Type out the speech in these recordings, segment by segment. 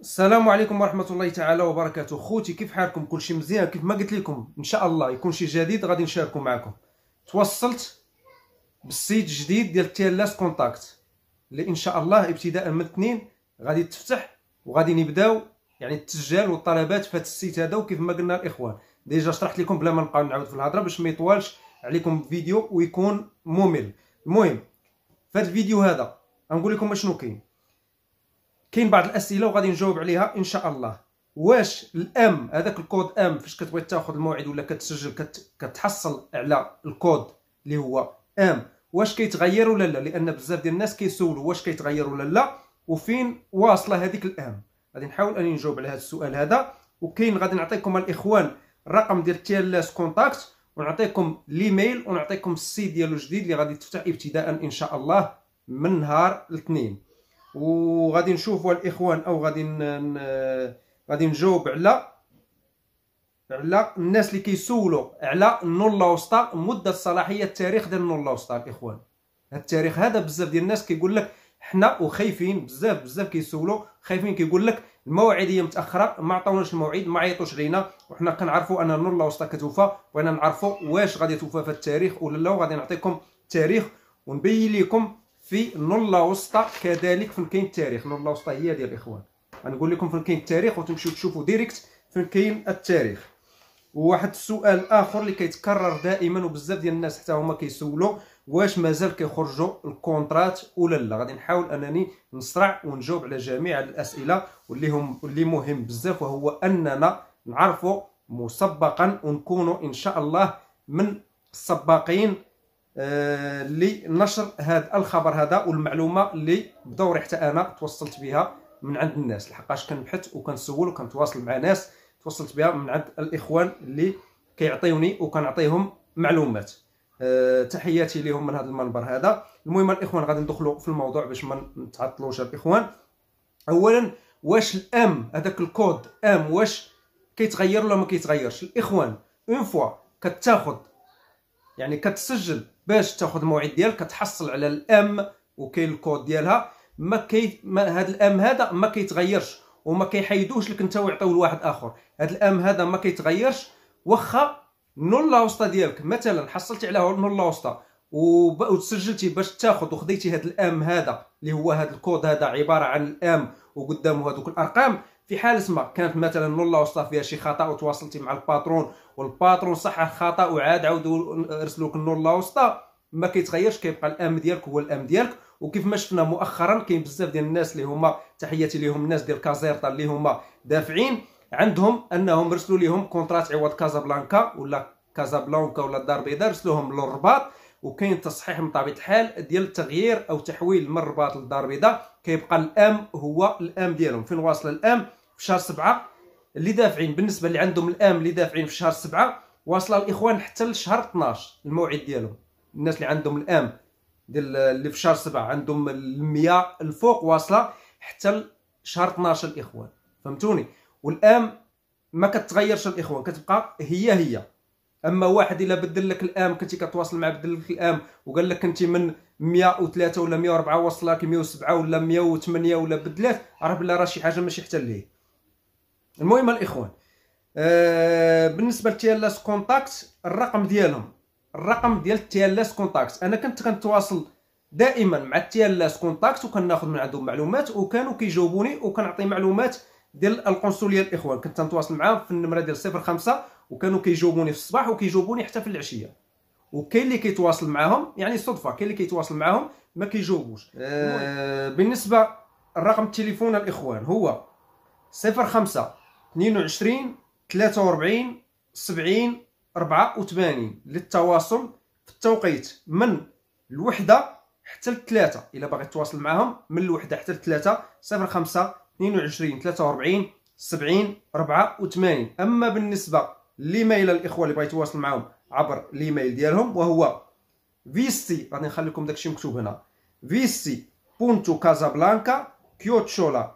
السلام عليكم ورحمه الله تعالى وبركاته خوتي كيف حالكم كلشي مزيان كيف ما قلت لكم ان شاء الله يكون شي جديد غادي نشاركو معكم توصلت بالسيت الجديد ديال تيلاس كونتاكت اللي ان شاء الله ابتداء من الاثنين غادي تفتح وغادي نبداو يعني التسجيل والطلبات في هذا السيت هذا وكيف ما قلنا الاخوان ديجا شرحت لكم بلا ما نبقى نعاود في الهضره باش ما يطولش عليكم الفيديو ويكون ممل المهم في هذا الفيديو هذا غنقول لكم اشنو كاين كاين بعض الاسئله وغادي نجاوب عليها ان شاء الله واش الام هذاك الكود ام فاش كتبغي تاخذ الموعد ولا كتسجل كت... كتحصل على الكود اللي هو ام واش كيتغير ولا لا لان بزاف ديال الناس كيسولوا واش كيتغير ولا لا وفين واصله هذيك الام غادي نحاول اني نجاوب على هذا السؤال هذا وكاين غادي نعطيكم الاخوان الرقم ديال تي اس كونتاكت ونعطيكم الايميل ونعطيكم السي ديالو الجديد اللي غادي تفتح ابتداء ان شاء الله من نهار الاثنين وغادي نشوفوا الاخوان او غادي غادي نجاوب على على الناس اللي كيسولوا على النولا وسطى مده الصلاحيه التاريخ ديال النولا وسطى الاخوان هاد التاريخ هذا بزاف ديال الناس كيقول لك حنا وخايفين بزاف بزاف كيسولوا خايفين كيقول لك هي متاخره ما عطاوناش الموعد ما عيطوش علينا وحنا كنعرفوا ان النور الوسطى كتوفى بغينا نعرفوا واش غادي توفى في التاريخ ولا لا وغادي نعطيكم التاريخ ونبين لكم في لولا وسطى كذلك فين كاين التاريخ لولا وسطى هي ديال الاخوان غنقول لكم فين كاين التاريخ وتمشيو تشوفوا ديريكت فين كاين التاريخ وواحد السؤال اخر اللي كيتكرر دائما وبزاف ديال الناس حتى هما كيسولوا واش مازال كيخرجوا الكونترات ولا لا غادي نحاول انني نسرع ونجاوب على جميع الاسئله واللي هم واللي مهم بزاف وهو اننا نعرفوا مسبقا ونكونوا ان شاء الله من السباقين آه، لنشر هذا الخبر هذا والمعلومه اللي بدوري حتى انا توصلت بها من عند الناس لحقاش كنبحث وكنسول وكنتواصل مع ناس توصلت بها من عند الاخوان اللي كيعطيوني وكنعطيهم معلومات آه، تحياتي لهم من هذا المنبر هذا المهم الاخوان غادي ندخلوا في الموضوع باش ما نتعطلوش الاخوان اولا واش الام هذاك الكود ام واش كيتغير ولا ما كيتغيرش الاخوان اون فوا كتاخذ يعني كتسجل باش تاخذ الموعد ديالك كتحصل على الام وكاين الكود ديالها ما كي ما هاد الام هذا ما كيتغيرش وما كيحيدوهش لك انت ويعطيو لواحد اخر هاد الام هذا ما كيتغيرش واخا نول وسطى ديالك مثلا حصلتي على نول وسطى وتسجلتي باش تاخذ وخديتي هاد الام هذا اللي هو هاد الكود هذا عباره عن الام وقدامه هذوك الارقام في حال اسمع كانت مثلا والله وصلت فيها شي خطا وتواصلتي مع الباترون والباترون صحح الخطا وعاد عاودوا رسلوك النور وسطى ما كيتغيرش كيبقى الام ديالك هو الام ديالك وكيف ما شفنا مؤخرا كاين بزاف ديال الناس اللي هما تحياتي لهم الناس ديال كازيرتا اللي هما دافعين عندهم انهم رسلوا لهم كونترات عوض كازابلانكا ولا كازابلانكا ولا الدار البيضاء رسلوهم للرباط وكاين تصحيح من طبيعه الحال ديال التغيير او تحويل من الرباط للدار البيضاء كيبقى الام هو الام ديالهم فين واصل الام في شهر سبعة اللي دافعين بالنسبه اللي عندهم الام اللي دافعين في شهر سبعة واصله الاخوان حتى لشهر 12 الموعد ديالهم الناس اللي عندهم الام ديال اللي في شهر سبعة عندهم المية الفوق واصله حتى لشهر 12 الاخوان فهمتوني والام ما كتغيرش الاخوان كتبقى هي هي اما واحد الا بدل لك الام كنتي كتواصل مع بدل لك الام وقال لك أنت من 103 ولا 104 وصلك 107 ولا 108 ولا بدلات راه بلا راه شي حاجه ماشي حتى ليه المهم الاخوان آه بالنسبه لتيلاس كونتاكت الرقم ديالهم الرقم ديال تيلاس كونتاكت انا كنت كنتواصل دائما مع تيلاس كونتاكت وكناخذ من عندهم معلومات وكانوا كيجاوبوني وكنعطي معلومات ديال القنصليه الاخوان كنت نتواصل معاهم في النمره ديال 05 وكانوا كيجاوبوني في الصباح وكيجاوبوني حتى في العشيه وكاين اللي كيتواصل معاهم يعني صدفه كاين اللي كيتواصل معاهم ما كيجاوبوش آه بالنسبه الرقم التليفون الاخوان هو 05 22 43 70 84 للتواصل في التوقيت من الوحده حتى الثلاثه الا باغي تواصل معاهم من الوحده حتى الثلاثه 05 22 43 70 84 اما بالنسبه للايميل الاخوه اللي بغيت يتواصل معاهم عبر الايميل ديالهم وهو فيستي غادي نخلي لكم داكشي مكتوب هنا فيستي بونتو كازابلانكا كيوتشولا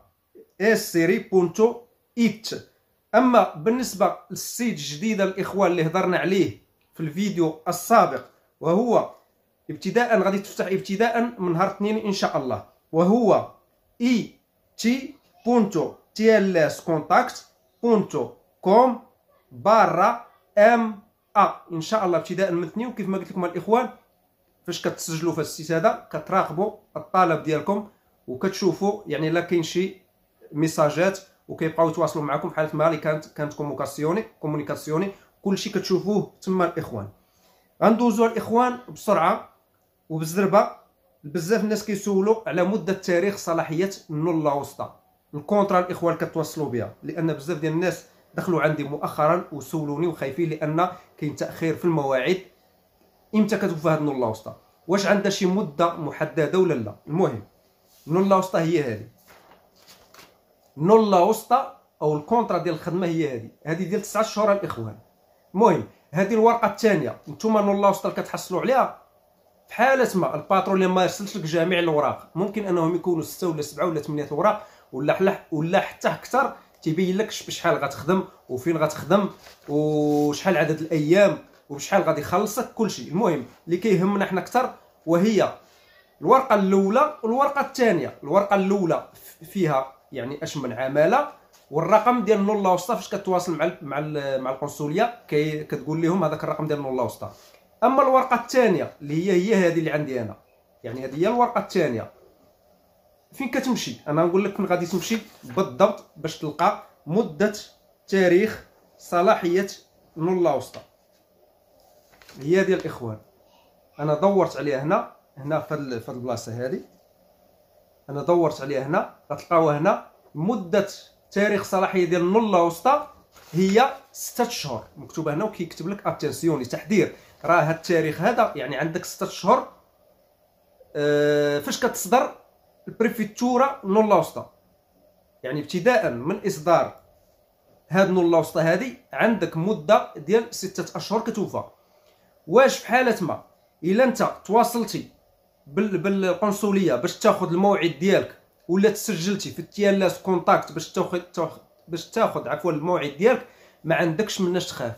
اس سيري بونتو إت أما بالنسبة للسيد الجديد الإخوان اللي هضرنا عليه في الفيديو السابق وهو ابتداء غادي تفتح ابتداء من نهار اثنين إن شاء الله وهو اي تي بونتو تي ال اس كونتاكت بونتو كوم بارا ام ا ان شاء الله ابتداء من اثنين وكيف ما قلت لكم الاخوان فاش كتسجلوا في السيت هذا كتراقبوا الطلب ديالكم وكتشوفوا يعني لا كاين شي ميساجات وكيبقاو يتواصلوا معكم بحال مالي كانت كانت كوموكاسيوني كومونيكاسيوني كلشي كتشوفوه تما الاخوان غندوزو الاخوان بسرعه وبزربه بزاف الناس كيسولوا على مده تاريخ صلاحيه النله الوسطى الكونترا الاخوان كتوصلوا بها لان بزاف ديال الناس دخلوا عندي مؤخرا وسولوني وخايفين لان كاين تاخير في المواعيد امتى كتوفى هاد النله الوسطى واش عندها شي مده محدده ولا لا المهم النله الوسطى هي هذه نولا وسطى او الكونترا ديال الخدمه هي هذه هذه ديال 9 شهور الاخوان المهم هذه الورقه الثانيه نتوما نولا وسطى اللي كتحصلوا عليها في حاله ما الباترون اللي ما يرسلش لك جميع الاوراق ممكن انهم يكونوا 6 ولا 7 ولا 8 اوراق ولا حلح ولا حتى اكثر تيبين لك بشحال غتخدم وفين غتخدم وشحال عدد الايام وبشحال غادي يخلصك كلشي المهم اللي كيهمنا حنا اكثر وهي الورقه الاولى والورقه الثانيه الورقه الاولى فيها يعني اشمن عماله والرقم ديال النور الوسطى فاش كتواصل مع الـ مع الـ مع القنصليه كتقول لهم هذاك الرقم ديال النور الوسطى اما الورقه الثانيه اللي هي هي هذه اللي عندي انا يعني هذه هي الورقه الثانيه فين كتمشي انا نقول لك فين غادي تمشي بالضبط باش تلقى مده تاريخ صلاحيه النور الوسطى هي ديال الاخوان انا دورت عليها هنا هنا في هذه البلاصه هذه انا دورت عليها هنا غتلقاوها هنا مده تاريخ صلاحيه ديال النول الوسطى هي 6 اشهر مكتوبه هنا وكيكتب لك اتنسيوني تحذير راه هاد التاريخ هذا يعني عندك 6 اشهر فاش كتصدر البريفيتورا نولا وسطى يعني ابتداء من اصدار هاد نولا وسطى هادي عندك مده ديال ستة اشهر كتوفى واش في حاله ما الا انت تواصلتي بالقنصليه باش تاخذ الموعد ديالك ولا تسجلتي في اس كونتاكت باش تاخذ باش تاخذ عفوا الموعد ديالك ما عندكش مناش تخاف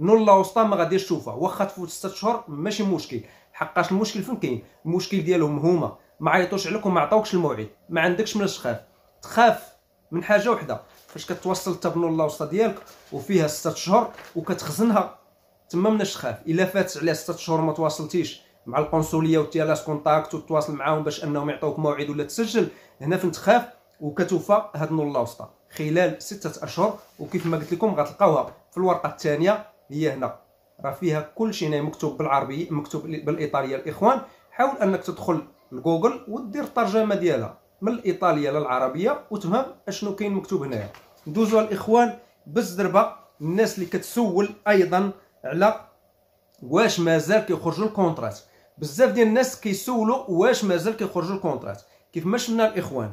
لا وسطى ما غاديش تشوفها واخا تفوت 6 شهور ماشي مشكل حقاش المشكل فين كاين المشكل ديالهم هما ما عيطوش عليك وما عطاوكش الموعد ما عندكش مناش تخاف تخاف من حاجه وحده فاش كتوصل حتى لا وسطا ديالك وفيها 6 شهور وكتخزنها تما مناش تخاف الا فاتت عليها 6 شهور ما تواصلتيش مع القنصليه وتيالاس كونتاكت وتواصل معاهم باش انهم يعطوك موعد ولا تسجل هنا فين تخاف وكتوفى هاد النور الوسطى خلال ستة اشهر وكيف ما قلت لكم غتلقاوها في الورقه الثانيه هي هنا راه فيها كل شيء هنا مكتوب بالعربيه مكتوب بالايطاليه الاخوان حاول انك تدخل لجوجل ودير الترجمه ديالها من الايطاليه للعربيه وتفهم اشنو كاين مكتوب هنايا ندوزو الاخوان بالزربه الناس اللي كتسول ايضا على واش مازال كيخرجوا الكونترات بزاف ديال الناس كيسولوا واش مازال كيخرجوا الكونترات كيف ما شفنا الاخوان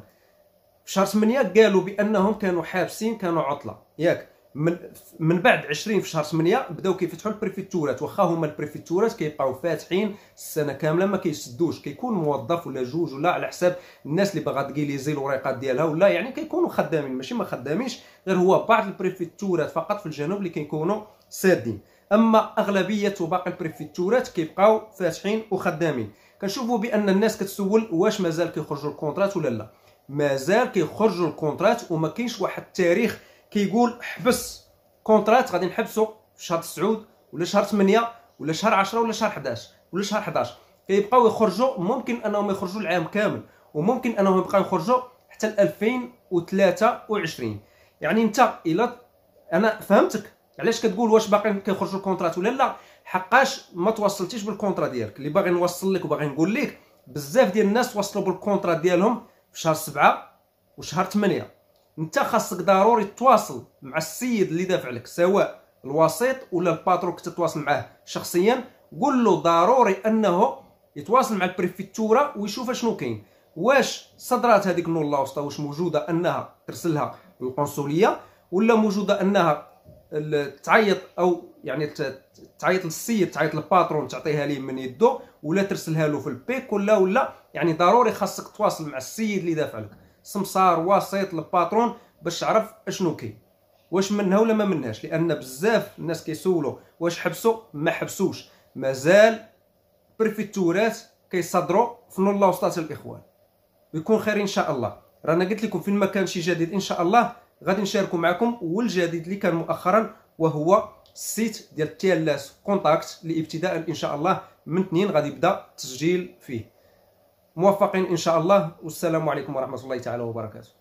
في شهر 8 قالوا بانهم كانوا حابسين كانوا عطله ياك من من بعد 20 في شهر 8 بداو كيفتحوا البريفيتورات واخا هما البريفيتورات كيبقاو فاتحين السنه كامله ما كيسدوش كيكون موظف ولا جوج ولا على حساب الناس اللي باغا تكيليزي الوريقات ديالها ولا يعني كيكونوا خدامين ماشي ما خدامينش غير هو بعض البريفيتورات فقط في الجنوب اللي كيكونوا سادين اما اغلبيه باقي البريفيتورات كيبقاو فاتحين وخدامين كنشوفوا بان الناس كتسول واش مازال كيخرجوا الكونترات ولا لا مازال كيخرجوا الكونترات وما كاينش واحد التاريخ كيقول حبس كونترات غادي نحبسو في شهر تسعود ولا شهر 8 ولا شهر 10 ولا شهر 11 ولا شهر 11 كيبقاو يخرجوا ممكن انهم يخرجوا العام كامل وممكن انهم يبقاو يخرجوا حتى 2023 يعني انت الى انا فهمتك علاش كتقول واش باقي كيخرجوا الكونترات ولا لا حقاش ما توصلتيش بالكونترا ديالك اللي باغي نوصل لك وباغي نقول لك بزاف ديال الناس وصلوا بالكونترا ديالهم في شهر سبعة وشهر ثمانية انت خاصك ضروري تواصل مع السيد اللي دافع لك سواء الوسيط ولا الباترون كنت تتواصل معاه شخصيا قول له ضروري انه يتواصل مع البريفيتورا ويشوف اشنو كاين واش صدرات هذيك النور الوسطى واش موجوده انها ترسلها للقنصليه ولا موجوده انها تعيط او يعني تعيط للسيد تعيط للباترون تعطيها ليه من يدو ولا ترسلها له في البيك ولا ولا يعني ضروري خاصك تواصل مع السيد اللي دافع لك سمسار وسيط للباترون باش تعرف اشنو كاين واش منها ولا ما منهاش لان بزاف الناس كيسولوا واش حبسوا ما حبسوش مازال بريفيتورات كيصدروا فنون الله وسطات الاخوان ويكون خير ان شاء الله رانا قلت لكم فين ما كان شي جديد ان شاء الله غادي نشاركو معكم والجديد اللي كان مؤخرا وهو السيت ديال تي ال اس كونتاكت اللي ابتداء ان شاء الله من اثنين غادي يبدا التسجيل فيه موفقين ان شاء الله والسلام عليكم ورحمه الله تعالى وبركاته